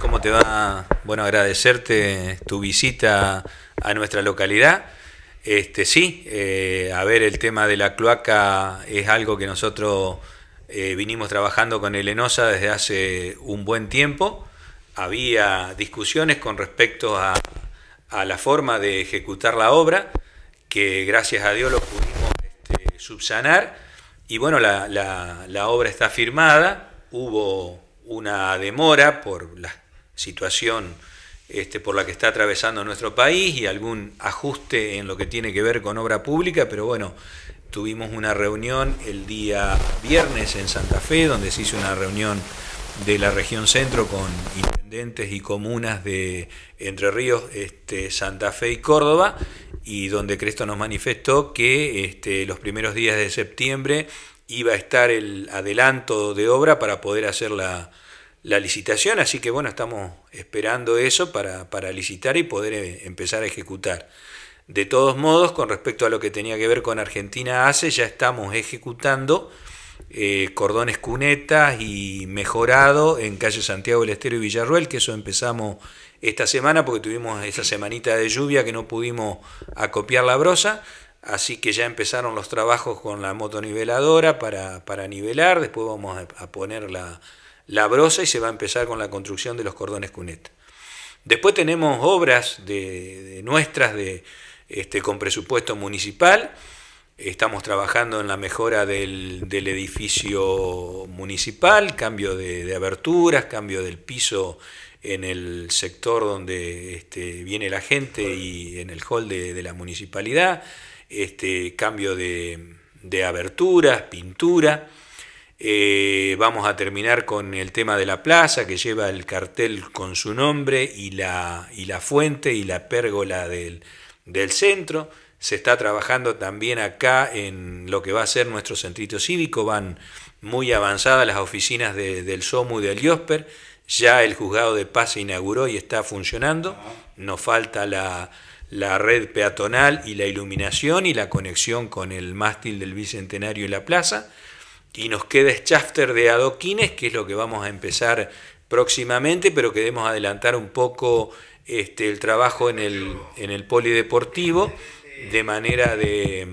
¿Cómo te va? Bueno, agradecerte tu visita a nuestra localidad. Este, sí, eh, a ver, el tema de la cloaca es algo que nosotros eh, vinimos trabajando con el desde hace un buen tiempo. Había discusiones con respecto a, la forma de ejecutar la obra, que gracias a Dios lo pudimos este, subsanar. Y bueno, la, la obra está firmada, hubo una demora por la situación este, por la que está atravesando nuestro país y algún ajuste en lo que tiene que ver con obra pública, pero bueno, tuvimos una reunión el día viernes en Santa Fe, donde se hizo una reunión de la región centro con intendentes y comunas de Entre Ríos, este, Santa Fe y Córdoba, y donde Cresto nos manifestó que este, los primeros días de septiembre iba a estar el adelanto de obra para poder hacer la, la licitación, así que bueno, estamos esperando eso para, para licitar y poder eh, empezar a ejecutar. De todos modos, con respecto a lo que tenía que ver con Argentina hace, ya estamos ejecutando eh, cordones cunetas y mejorado en calle Santiago del Estero y Villarruel, que eso empezamos esta semana porque tuvimos esa semanita de lluvia que no pudimos acopiar la brosa, así que ya empezaron los trabajos con la motoniveladora para, para nivelar, después vamos a, a poner la labrosa y se va a empezar con la construcción de los cordones cunet. Después tenemos obras de, nuestras de, este, con presupuesto municipal. Estamos trabajando en la mejora del, edificio municipal, cambio de, aberturas, cambio del piso en el sector donde este, viene la gente y en el hall de, la municipalidad, este, cambio de aberturas, pintura. Eh, vamos a terminar con el tema de la plaza que lleva el cartel con su nombre y la, y la fuente y la pérgola del, del centro. Se está trabajando también acá en lo que va a ser nuestro centrito cívico. Van muy avanzadas las oficinas del SOMU y del IOSPER. Ya el juzgado de paz se inauguró y está funcionando. Nos falta la, la red peatonal y la iluminación y la conexión con el mástil del Bicentenario y la plaza. Y nos queda este chafter de adoquines, que es lo que vamos a empezar próximamente, pero queremos adelantar un poco este, el trabajo en el, en el polideportivo, de manera de,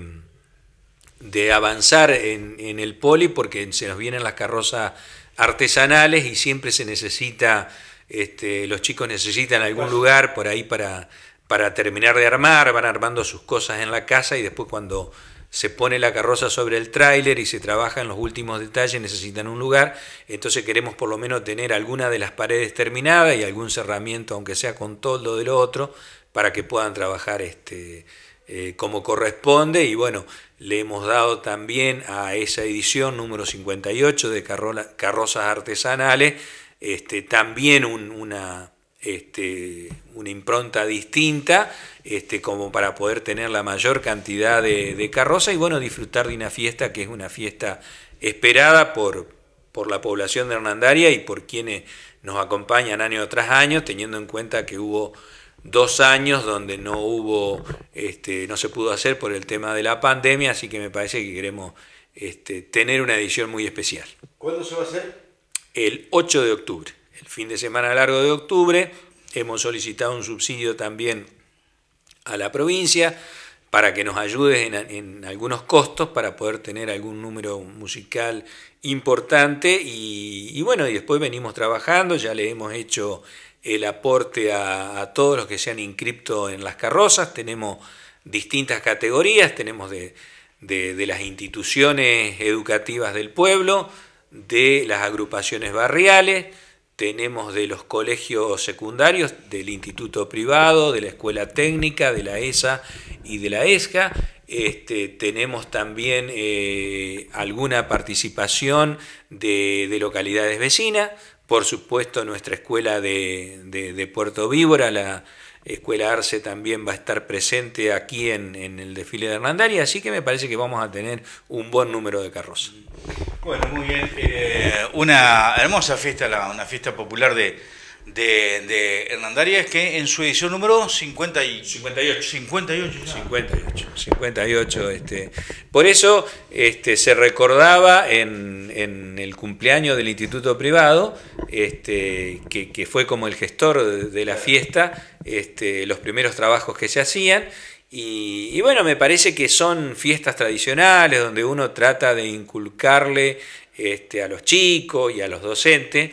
de avanzar en, el poli, porque se nos vienen las carrozas artesanales y siempre se necesita, este, los chicos necesitan algún lugar por ahí para, para terminar de armar, van armando sus cosas en la casa y después cuando se pone la carroza sobre el tráiler y se trabaja en los últimos detalles, necesitan un lugar, entonces queremos por lo menos tener alguna de las paredes terminada y algún cerramiento, aunque sea con toldo del otro, para que puedan trabajar este, eh, como corresponde. Y bueno, le hemos dado también a esa edición número 58 de Carrozas Artesanales este, también una este, una impronta distinta, este, como para poder tener la mayor cantidad de, carroza y bueno, disfrutar de una fiesta que es una fiesta esperada por, por la población de Hernandaria y por quienes nos acompañan año tras año, teniendo en cuenta que hubo dos años donde no hubo, este, no se pudo hacer por el tema de la pandemia, así que me parece que queremos este, tener una edición muy especial. ¿Cuándo se va a hacer? El 8 de octubre el fin de semana largo de octubre. Hemos solicitado un subsidio también a la provincia para que nos ayude en, algunos costos para poder tener algún número musical importante y, bueno, y después venimos trabajando, ya le hemos hecho el aporte a, todos los que se han inscripto en las carrozas, tenemos distintas categorías, tenemos de las instituciones educativas del pueblo, de las agrupaciones barriales, tenemos de los colegios secundarios, del instituto privado, de la escuela técnica, de la ESA y de la ESCA. Este, tenemos también eh, alguna participación de, localidades vecinas, por supuesto nuestra escuela de, de Puerto Víbora, la, Escuela Arce también va a estar presente aquí en, el desfile de Hernandaria, así que me parece que vamos a tener un buen número de carros. Bueno, muy bien. Eh, una hermosa fiesta, una fiesta popular de de, de Hernandarias que en su edición número 58. 58, 58, 58. Este. Por eso este, se recordaba en, el cumpleaños del Instituto Privado, este, que, fue como el gestor de, la fiesta, este, los primeros trabajos que se hacían. Y, bueno, me parece que son fiestas tradicionales donde uno trata de inculcarle este, a los chicos y a los docentes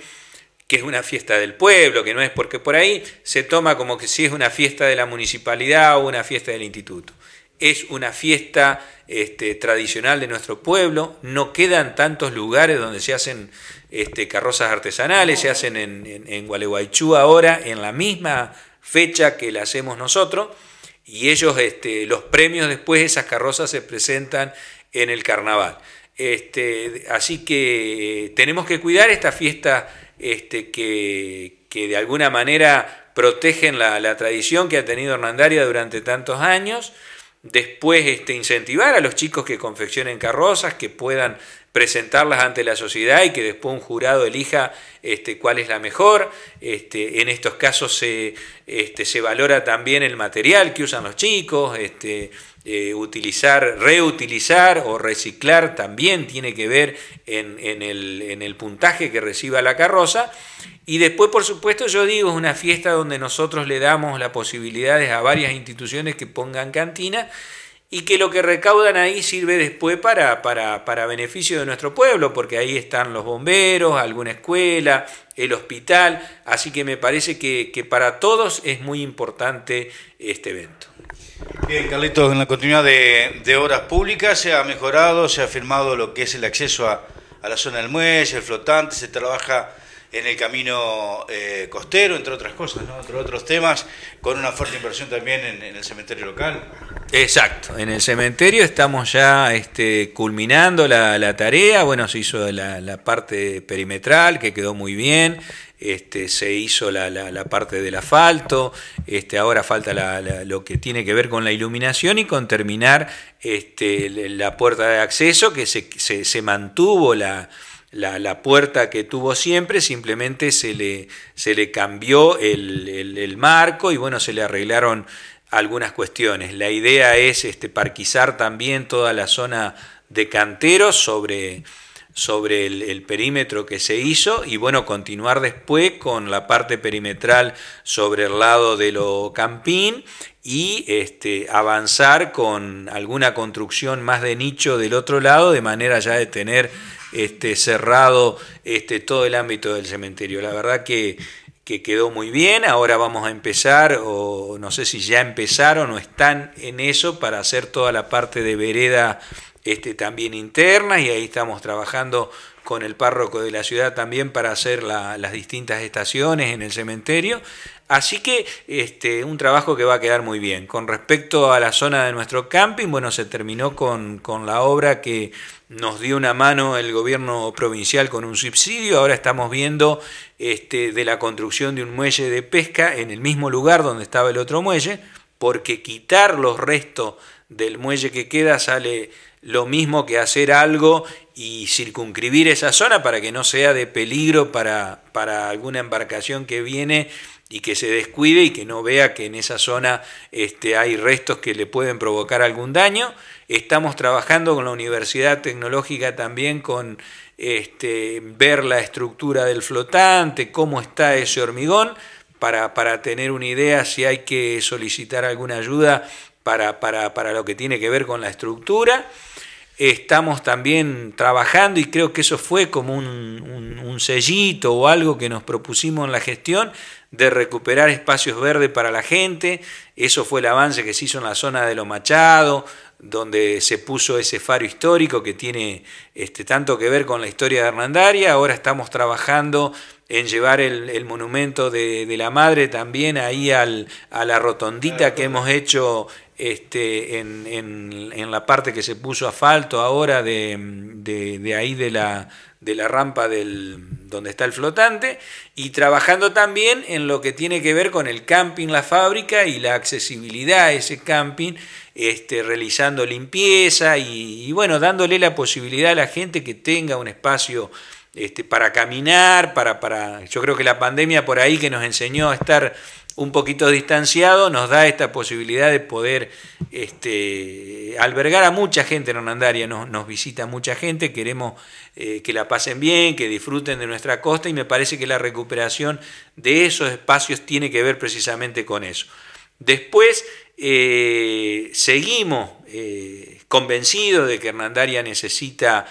que es una fiesta del pueblo, que no es porque por ahí se toma como que si es una fiesta de la municipalidad o una fiesta del instituto. Es una fiesta este, tradicional de nuestro pueblo, no quedan tantos lugares donde se hacen este, carrozas artesanales, se hacen en, en, Gualeguaychú ahora, en la misma fecha que la hacemos nosotros, y ellos, este, los premios después de esas carrozas se presentan en el carnaval. Este, así que eh, tenemos que cuidar esta fiesta este, que, de alguna manera protegen la, tradición que ha tenido Hernandaria durante tantos años. Después, este, incentivar a los chicos que confeccionen carrozas, que puedan presentarlas ante la sociedad y que después un jurado elija este, cuál es la mejor. Este, en estos casos este, se, valora también el material que usan los chicos, este, eh, utilizar, reutilizar o reciclar también tiene que ver en, el, puntaje que reciba la carroza. Y después, por supuesto, yo digo, es una fiesta donde nosotros le damos las posibilidades a varias instituciones que pongan cantina y que lo que recaudan ahí sirve después para, para, beneficio de nuestro pueblo, porque ahí están los bomberos, alguna escuela, el hospital, así que me parece que para todos es muy importante este evento. Bien, Carlitos, en la continuidad de, de, obras públicas se ha mejorado, se ha firmado lo que es el acceso a, la zona del muelle, el flotante, se trabaja en el camino eh, costero, entre otras cosas, entre otros temas, con una fuerte inversión también en, el cementerio local. Exacto, en el cementerio estamos ya este, culminando la, tarea, bueno, se hizo la parte perimetral, que quedó muy bien, este, se hizo la, parte del asfalto, este, ahora falta lo que tiene que ver con la iluminación y con terminar este, la puerta de acceso que se, mantuvo la, puerta que tuvo siempre, simplemente se le, cambió el, marco y bueno, se le arreglaron algunas cuestiones. La idea es este, parquizar también toda la zona de canteros sobre, sobre el, perímetro que se hizo y bueno, continuar después con la parte perimetral sobre el lado de lo campín y este, avanzar con alguna construcción más de nicho del otro lado de manera ya de tener este, cerrado este, todo el ámbito del cementerio. La verdad que que quedó muy bien. Ahora vamos a empezar, o no sé si ya empezaron o están en eso para hacer toda la parte de vereda este, también interna y ahí estamos trabajando con el párroco de la ciudad también para hacer las distintas estaciones en el cementerio. Así que este, un trabajo que va a quedar muy bien. Con respecto a la zona de nuestro camping, bueno, se terminó con, la obra que nos dio una mano el gobierno provincial con un subsidio. Ahora estamos viendo este, de la construcción de un muelle de pesca en el mismo lugar donde estaba el otro muelle, porque quitar los restos del muelle que queda sale lo mismo que hacer algo y circunscribir esa zona para que no sea de peligro para, para alguna embarcación que viene y que se descuide y que no vea que en esa zona este, hay restos que le pueden provocar algún daño. Estamos trabajando con la Universidad Tecnológica también con este, ver la estructura del flotante, cómo está ese hormigón, para, para tener una idea si hay que solicitar alguna ayuda para, para, lo que tiene que ver con la estructura estamos también trabajando y creo que eso fue como un, un, sellito o algo que nos propusimos en la gestión de recuperar espacios verdes para la gente. Eso fue el avance que se hizo en la zona de Lo Machado, donde se puso ese faro histórico que tiene este, tanto que ver con la historia de Hernandaria. Ahora estamos trabajando en llevar el, monumento de, la madre también ahí al, a la rotondita que hemos hecho este, en, la parte que se puso asfalto ahora de, de ahí de la, de la rampa del, donde está el flotante y trabajando también en lo que tiene que ver con el camping, la fábrica y la accesibilidad a ese camping, este, realizando limpieza y, bueno, dándole la posibilidad a la gente que tenga un espacio este, para caminar, para, para, yo creo que la pandemia por ahí que nos enseñó a estar un poquito distanciado, nos da esta posibilidad de poder este, albergar a mucha gente en Hernandaria, nos, nos visita mucha gente, queremos eh, que la pasen bien, que disfruten de nuestra costa y me parece que la recuperación de esos espacios tiene que ver precisamente con eso. Después eh, seguimos eh, convencidos de que Hernandaria necesita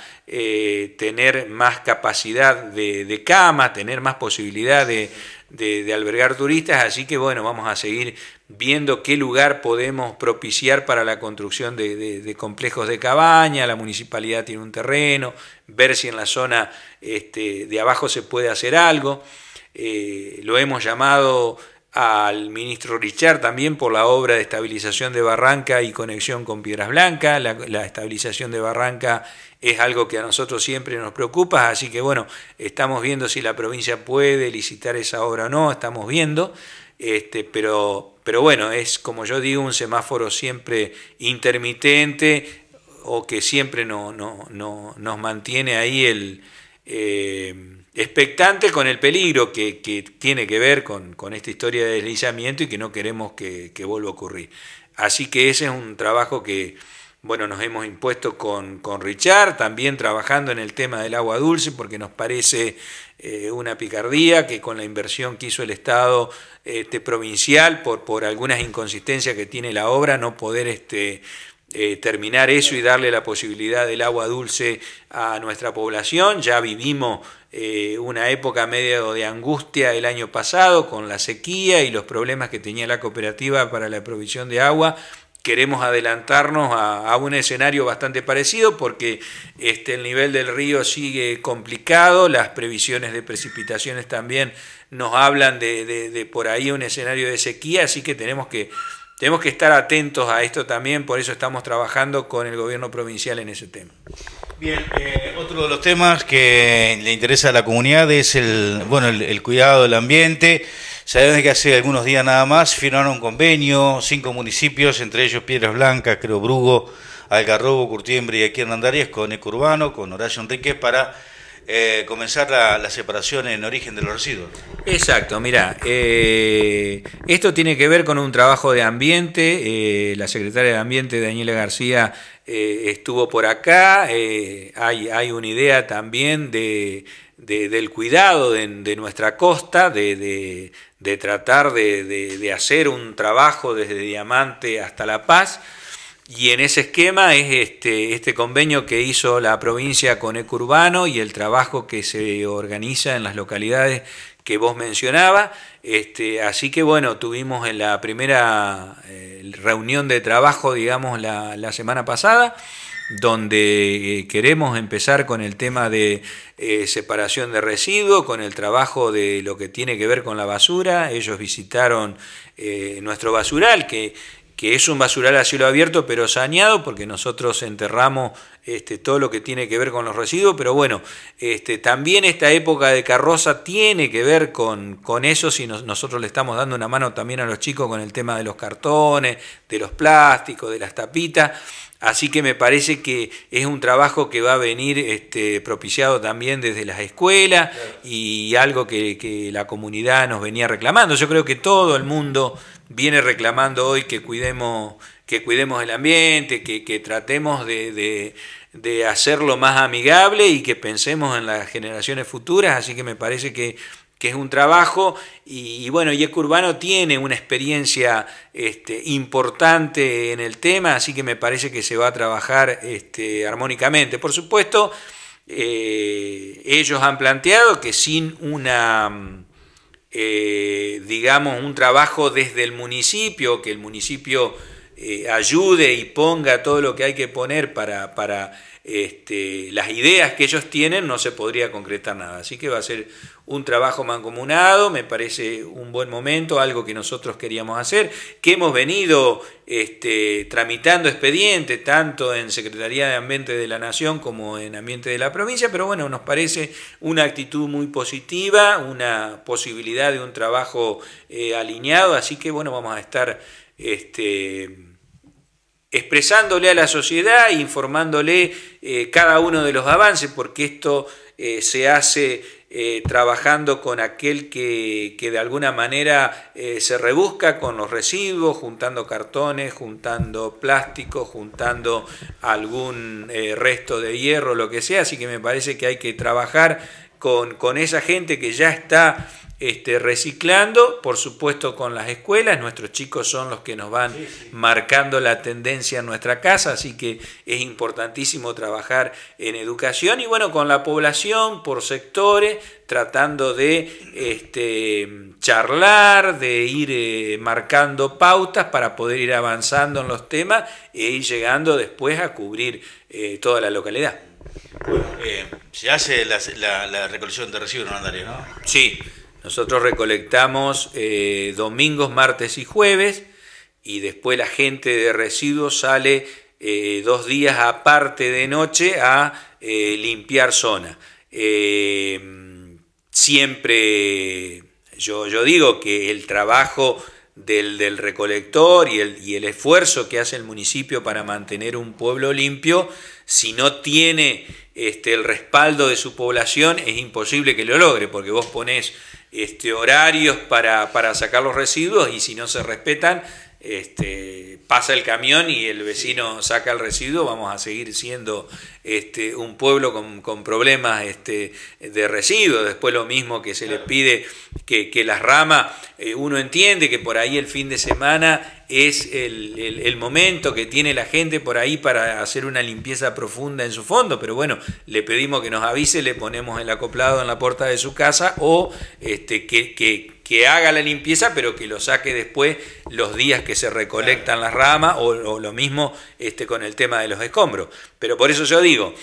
tener más capacidad de cama, tener más posibilidad de de, albergar turistas, así que bueno, vamos a seguir viendo qué lugar podemos propiciar para la construcción de, complejos de cabaña, la municipalidad tiene un terreno, ver si en la zona este, de abajo se puede hacer algo. Eh, lo hemos llamado al ministro Richard también por la obra de estabilización de Barranca y conexión con Piedras Blancas. La, estabilización de Barranca es algo que a nosotros siempre nos preocupa, así que bueno, estamos viendo si la provincia puede licitar esa obra o no, estamos viendo, este, pero, pero bueno, es como yo digo, un semáforo siempre intermitente o que siempre no, no, nos mantiene ahí el... Eh, expectante con el peligro que, tiene que ver con, esta historia de deslizamiento y que no queremos que, vuelva a ocurrir. Así que ese es un trabajo que bueno, nos hemos impuesto con, con Richard, también trabajando en el tema del agua dulce, porque nos parece eh, una picardía que con la inversión que hizo el Estado este, provincial por, por algunas inconsistencias que tiene la obra, no poder este, eh, terminar eso y darle la posibilidad del agua dulce a nuestra población. Ya vivimos eh, una época media de angustia el año pasado con la sequía y los problemas que tenía la cooperativa para la provisión de agua. Queremos adelantarnos a, un escenario bastante parecido porque este, el nivel del río sigue complicado, las previsiones de precipitaciones también nos hablan de por ahí un escenario de sequía, así que tenemos que tenemos que estar atentos a esto también, por eso estamos trabajando con el gobierno provincial en ese tema. Bien, eh, otro de los temas que le interesa a la comunidad es el, bueno, el, cuidado del ambiente. Sabemos que hace algunos días nada más firmaron un convenio, cinco municipios, entre ellos Piedras Blancas, creo Brugo, Algarrobo, Curtiembre y aquí Andarias con Eco Urbano, con Horacio Enriquez, para eh, comenzar la, separación en origen de los residuos. Exacto, mira, eh, esto tiene que ver con un trabajo de ambiente, eh, la secretaria de Ambiente, Daniela García, estuvo por acá, hay, una idea también de... del cuidado de, nuestra costa, de tratar de, hacer un trabajo desde Diamante hasta La Paz. Y en ese esquema es este, este convenio que hizo la provincia con Urbano y el trabajo que se organiza en las localidades que vos mencionabas. Este, así que bueno, tuvimos en la primera eh, reunión de trabajo, digamos, la, semana pasada, donde eh, queremos empezar con el tema de eh, separación de residuos, con el trabajo de lo que tiene que ver con la basura. Ellos visitaron nuestro basural, que que es un basural a cielo abierto, pero saneado, porque nosotros enterramos este, todo lo que tiene que ver con los residuos, pero bueno, este, también esta época de carroza tiene que ver con, con eso, si nosotros le estamos dando una mano también a los chicos con el tema de los cartones, de los plásticos, de las tapitas, así que me parece que es un trabajo que va a venir este, propiciado también desde las escuelas y algo que la comunidad nos venía reclamando. Yo creo que todo el mundo viene reclamando hoy que cuidemos, que cuidemos el ambiente, que, tratemos de, hacerlo más amigable y que pensemos en las generaciones futuras, así que me parece que, es un trabajo y, y bueno, Yeco Urbano tiene una experiencia este, importante en el tema, así que me parece que se va a trabajar este, armónicamente. Por supuesto, eh, ellos han planteado que sin una eh, digamos, un trabajo desde el municipio, que el municipio eh, ayude y ponga todo lo que hay que poner para, para este, las ideas que ellos tienen, no se podría concretar nada. Así que va a ser un trabajo mancomunado, me parece un buen momento, algo que nosotros queríamos hacer, que hemos venido este, tramitando expedientes tanto en Secretaría de Ambiente de la Nación como en Ambiente de la Provincia, pero bueno, nos parece una actitud muy positiva, una posibilidad de un trabajo eh, alineado, así que bueno, vamos a estar... Este, expresándole a la sociedad, informándole eh, cada uno de los avances, porque esto eh, se hace eh, trabajando con aquel que, que de alguna manera eh, se rebusca con los residuos, juntando cartones, juntando plástico, juntando algún eh, resto de hierro, lo que sea. Así que me parece que hay que trabajar con, con esa gente que ya está este, reciclando, por supuesto con las escuelas, nuestros chicos son los que nos van marcando la tendencia en nuestra casa, así que es importantísimo trabajar en educación y bueno, con la población por sectores, tratando de este, charlar, de ir eh, marcando pautas para poder ir avanzando en los temas e ir llegando después a cubrir eh, toda la localidad. Bueno, eh, se hace la, recolección de residuos, ¿no, ¿no? Sí. Nosotros recolectamos eh, domingos, martes y jueves y después la gente de residuos sale eh, dos días aparte de noche a eh, limpiar zona. Em, siempre yo, digo que el trabajo del, recolector y el, esfuerzo que hace el municipio para mantener un pueblo limpio, si no tiene este, el respaldo de su población, es imposible que lo logre, porque vos ponés este, horarios para, para sacar los residuos y si no se respetan, este, pasa el camión y el vecino saca el residuo, vamos a seguir siendo este, un pueblo con, problemas este, de residuos. Después lo mismo que se le pide que, las ramas, eh, uno entiende que por ahí el fin de semana es el, momento que tiene la gente por ahí para hacer una limpieza profunda en su fondo, pero bueno, le pedimos que nos avise, le ponemos el acoplado en la puerta de su casa o este, que, que haga la limpieza, pero que lo saque después los días que se recolectan las ramas rama o, lo mismo este, con el tema de los escombros. Pero por eso yo digo,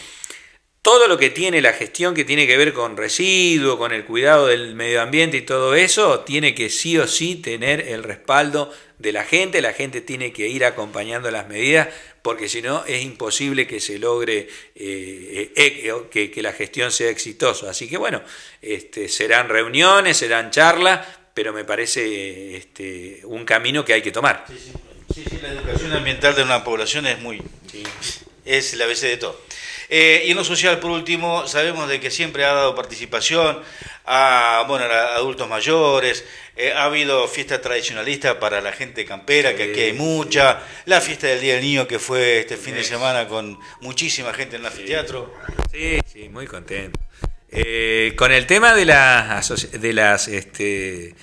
todo lo que tiene la gestión que tiene que ver con residuos, con el cuidado del medio ambiente y todo eso, tiene que sí o sí tener el respaldo de la gente, la gente tiene que ir acompañando las medidas porque si no es imposible que se logre eh, eh, eh, que, la gestión sea exitosa. Así que bueno, este, serán reuniones, serán charlas, pero me parece este, un camino que hay que tomar. Sí, sí. Sí, sí, la educación ambiental de una población es muy... Es la base de todo. Eh, y en lo social, por último, sabemos de que siempre ha dado participación a, bueno, a adultos mayores, eh, ha habido fiestas tradicionalistas para la gente campera, que aquí hay mucha, la fiesta del Día del Niño que fue este fin de semana con muchísima gente en el anfiteatro. Sí, sí, muy contento. Eh, con el tema de las, de las este,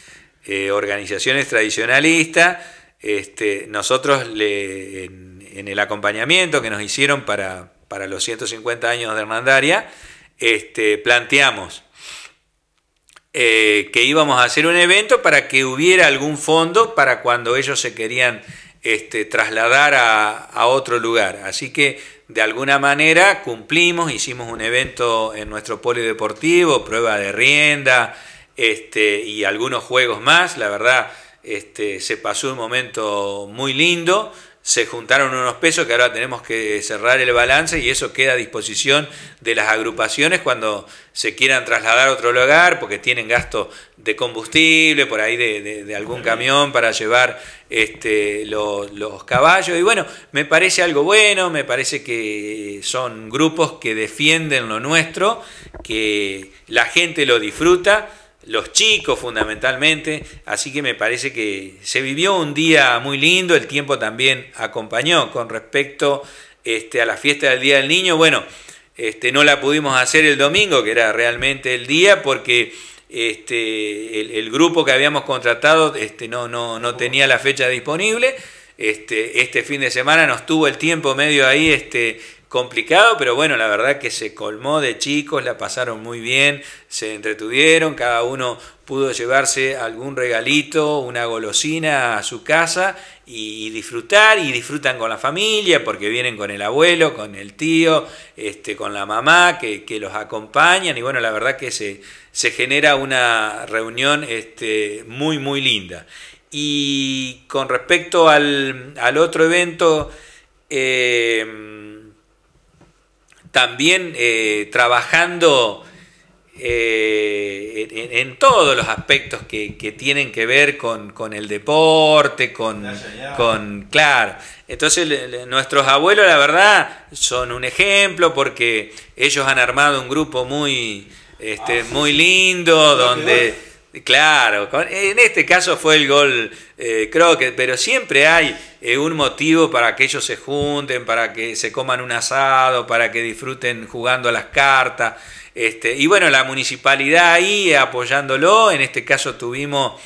organizaciones tradicionalistas, este, nosotros en, el acompañamiento que nos hicieron para, los 150 años de Hernandaria, este, planteamos eh, que íbamos a hacer un evento para que hubiera algún fondo para cuando ellos se querían este, trasladar a, otro lugar. Así que de alguna manera cumplimos, hicimos un evento en nuestro polideportivo, prueba de rienda y algunos juegos más. La verdad, este, se pasó un momento muy lindo, se juntaron unos pesos que ahora tenemos que cerrar el balance y eso queda a disposición de las agrupaciones cuando se quieran trasladar a otro lugar porque tienen gasto de combustible, por ahí de, algún camión para llevar este, los caballos. Y bueno, me parece algo bueno, me parece que son grupos que defienden lo nuestro, que la gente lo disfruta los chicos fundamentalmente, así que me parece que se vivió un día muy lindo, el tiempo también acompañó con respecto este, a la fiesta del Día del Niño, bueno, este, no la pudimos hacer el domingo, que era realmente el día, porque este, el, grupo que habíamos contratado este, no, no, no tenía la fecha disponible, este, este fin de semana nos tuvo el tiempo medio ahí este, complicado, pero bueno, la verdad que se colmó de chicos, la pasaron muy bien, se entretuvieron, cada uno pudo llevarse algún regalito, una golosina a su casa y disfrutar y disfrutan con la familia porque vienen con el abuelo, con el tío, este, con la mamá que, los acompañan y bueno, la verdad que se, se genera una reunión este, muy, muy linda. Y con respecto al, otro evento, eh, también eh, trabajando eh, en, todos los aspectos que, tienen que ver con, el deporte, con, con, Claro. Entonces, nuestros abuelos, la verdad, son un ejemplo porque ellos han armado un grupo muy, este, ah, muy lindo, donde Claro, en este caso fue el gol eh, creo pero siempre hay eh, un motivo para que ellos se junten, para que se coman un asado, para que disfruten jugando a las cartas. Este, y bueno, la municipalidad ahí apoyándolo, en este caso tuvimos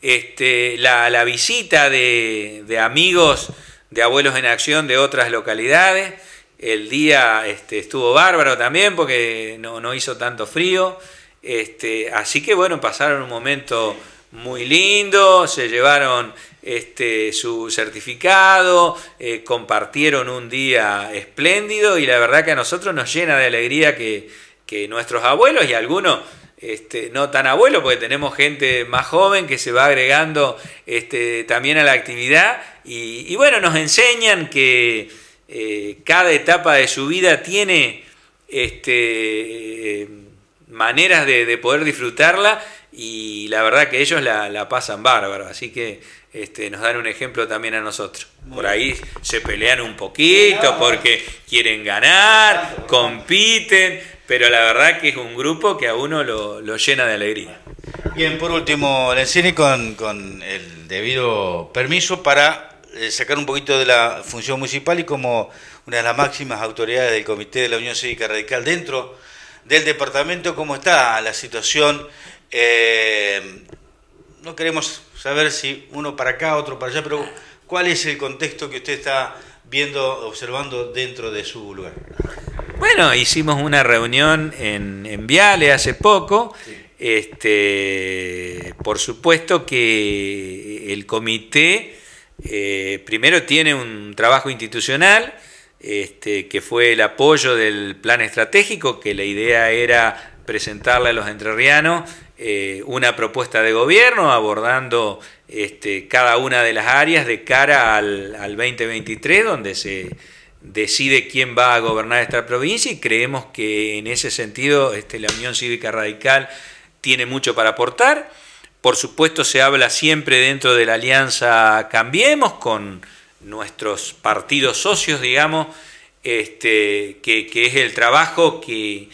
este, la, visita de, amigos de Abuelos en Acción de otras localidades. El día este, estuvo bárbaro también porque no hizo tanto frío. Este, así que bueno, pasaron un momento muy lindo, se llevaron este, su certificado, eh, compartieron un día espléndido y la verdad que a nosotros nos llena de alegría que, nuestros abuelos y algunos este, no tan abuelos, porque tenemos gente más joven que se va agregando también a la actividad y, bueno, nos enseñan que eh, cada etapa de su vida tiene... Este, eh, maneras de, poder disfrutarla y la verdad que ellos la, pasan bárbaro, así que este, nos dan un ejemplo también a nosotros. por ahí se pelean un poquito porque quieren ganar, compiten, pero la verdad que es un grupo que a uno lo, llena de alegría. Bien, por último, Lencini, con, con el debido permiso para eh, sacar un poquito de la función municipal y como una de las máximas autoridades del Comité de la Unión Cívica Radical dentro del departamento, cómo está la situación. Eh, no queremos saber si uno para acá, otro para allá, pero ¿cuál es el contexto que usted está viendo, observando dentro de su lugar? Bueno, hicimos una reunión en, en Viale hace poco. Este, por supuesto que el comité eh, primero tiene un trabajo institucional, este, que fue el apoyo del plan estratégico, que la idea era presentarle a los entrerrianos eh, una propuesta de gobierno abordando este, cada una de las áreas de cara al, 2023, donde se decide quién va a gobernar esta provincia y creemos que en ese sentido este, la Unión Cívica Radical tiene mucho para aportar. Por supuesto se habla siempre dentro de la alianza Cambiemos con nuestros partidos socios, digamos, este, que, es el trabajo que,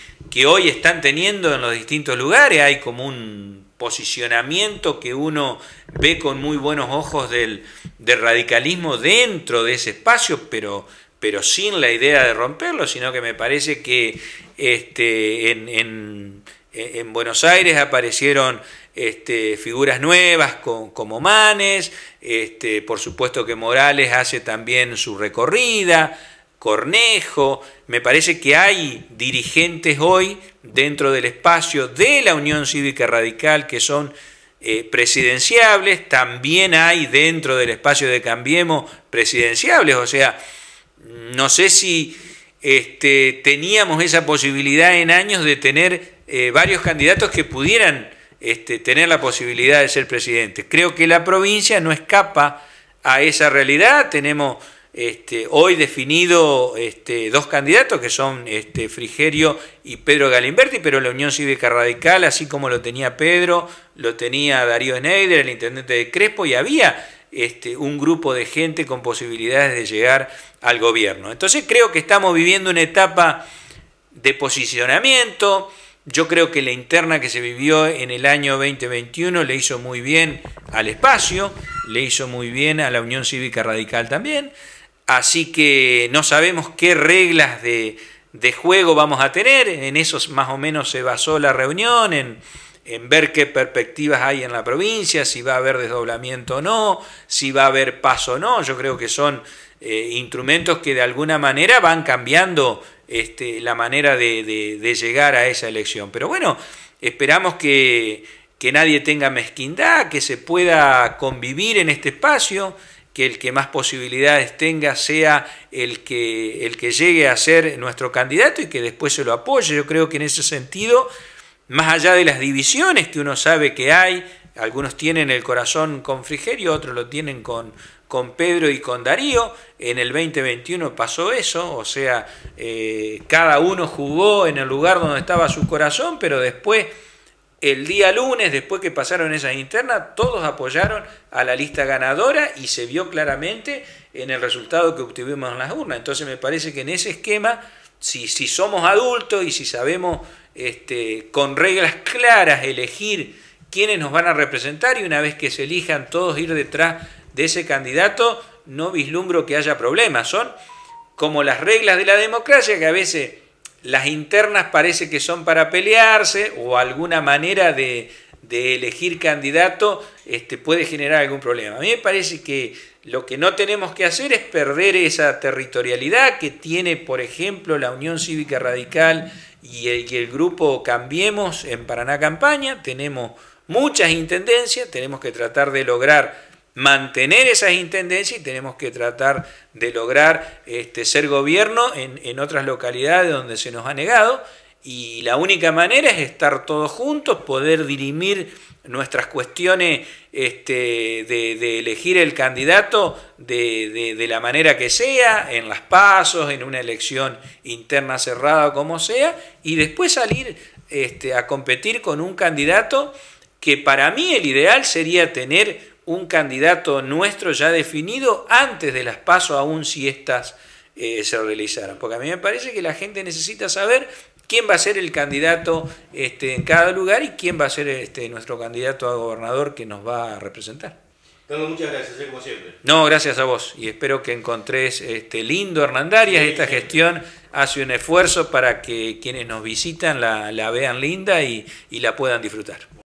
hoy están teniendo en los distintos lugares. Hay como un posicionamiento que uno ve con muy buenos ojos del, radicalismo dentro de ese espacio, pero, pero sin la idea de romperlo, sino que me parece que este, en, en Buenos Aires aparecieron este, figuras nuevas como Manes, este, por supuesto que Morales hace también su recorrida, Cornejo, me parece que hay dirigentes hoy dentro del espacio de la Unión Cívica Radical que son eh, presidenciables, también hay dentro del espacio de Cambiemos presidenciables, o sea, no sé si este, teníamos esa posibilidad en años de tener eh, varios candidatos que pudieran este, tener la posibilidad de ser presidente. Creo que la provincia no escapa a esa realidad. Tenemos este, hoy definido este, dos candidatos que son este, Frigerio y Pedro Galimberti, pero la Unión Cívica Radical, así como lo tenía Pedro, lo tenía Darío Schneider, el intendente de Crespo, y había un grupo de gente con posibilidades de llegar al gobierno. Entonces creo que estamos viviendo una etapa de posicionamiento, yo creo que la interna que se vivió en el año 2021 le hizo muy bien al espacio, le hizo muy bien a la Unión Cívica Radical también. Así que no sabemos qué reglas de, juego vamos a tener. En eso más o menos se basó la reunión, en, en ver qué perspectivas hay en la provincia, si va a haber desdoblamiento o no, si va a haber paso o no. Yo creo que son eh, instrumentos que de alguna manera van cambiando este, la manera de, llegar a esa elección. Pero bueno, esperamos que, nadie tenga mezquindad, que se pueda convivir en este espacio, que el que más posibilidades tenga sea el que, el que llegue a ser nuestro candidato y que después se lo apoye. Yo creo que en ese sentido, más allá de las divisiones que uno sabe que hay, algunos tienen el corazón con Frigerio, otros lo tienen con, con Pedro y con Darío. En el 2021 pasó eso, o sea, eh, cada uno jugó en el lugar donde estaba su corazón, pero después, el día lunes, después que pasaron esas internas, todos apoyaron a la lista ganadora y se vio claramente en el resultado que obtuvimos en las urnas. Entonces me parece que en ese esquema, si, si somos adultos y si sabemos este, con reglas claras elegir quiénes nos van a representar y una vez que se elijan todos ir detrás de ese candidato, no vislumbro que haya problemas. Son como las reglas de la democracia que a veces las internas parece que son para pelearse o alguna manera de, elegir candidato este, puede generar algún problema. A mí me parece que lo que no tenemos que hacer es perder esa territorialidad que tiene, por ejemplo, la Unión Cívica Radical y el, y el grupo Cambiemos en Paraná Campaña. Tenemos muchas intendencias, tenemos que tratar de lograr mantener esas intendencias y tenemos que tratar de lograr este, ser gobierno en, otras localidades donde se nos ha negado. Y la única manera es estar todos juntos, poder dirimir nuestras cuestiones este, de, elegir el candidato de, la manera que sea, en las pasos, en una elección interna cerrada, como sea, y después salir este, a competir con un candidato que para mí el ideal sería tener un candidato nuestro ya definido antes de las pasos, aún si éstas eh, se realizaran. Porque a mí me parece que la gente necesita saber quién va a ser el candidato este, en cada lugar y quién va a ser este, nuestro candidato a gobernador que nos va a representar. Carlos, muchas gracias, eh, como siempre. No, gracias a vos y espero que encontrés este, lindo Hernandarias. Esta gestión hace un esfuerzo para que quienes nos visitan la, vean linda y, y la puedan disfrutar.